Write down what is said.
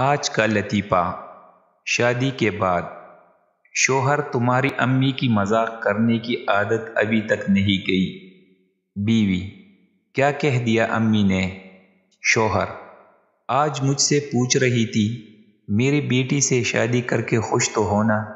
आज का लतीफ़ा शादी के बाद शोहर तुम्हारी अम्मी की मजाक करने की आदत अभी तक नहीं गई बीवी क्या कह दिया अम्मी ने शोहर आज मुझसे पूछ रही थी मेरी बेटी से शादी करके खुश तो होना